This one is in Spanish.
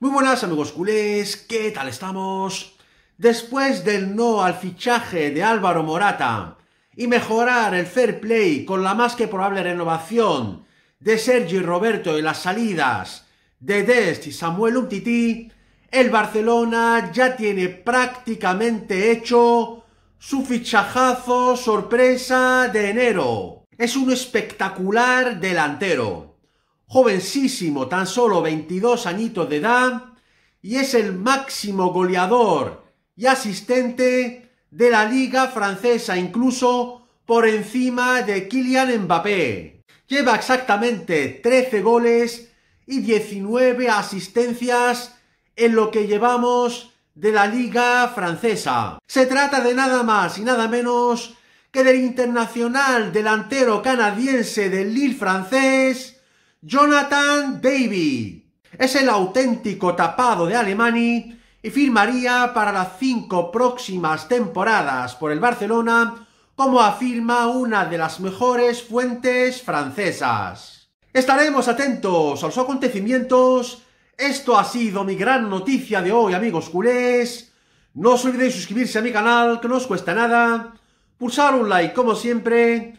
Muy buenas amigos culés, ¿qué tal estamos? Después del no al fichaje de Álvaro Morata y mejorar el fair play con la más que probable renovación de Sergi Roberto y las salidas de Dest y Samuel Umtiti, el Barcelona ya tiene prácticamente hecho su fichajazo sorpresa de enero. Es un espectacular delantero jovencísimo, tan solo 22 añitos de edad, y es el máximo goleador y asistente de la liga francesa, incluso por encima de Kylian Mbappé. Lleva exactamente 13 goles y 19 asistencias en lo que llevamos de la liga francesa. Se trata de nada más y nada menos que del internacional delantero canadiense del Lille francés, Jonathan Baby Es el auténtico tapado de Alemania y firmaría para las cinco próximas temporadas por el Barcelona, como afirma una de las mejores fuentes francesas. Estaremos atentos a los acontecimientos. Esto ha sido mi gran noticia de hoy, amigos culés. No os olvidéis suscribirse a mi canal, que no os cuesta nada. Pulsar un like, como siempre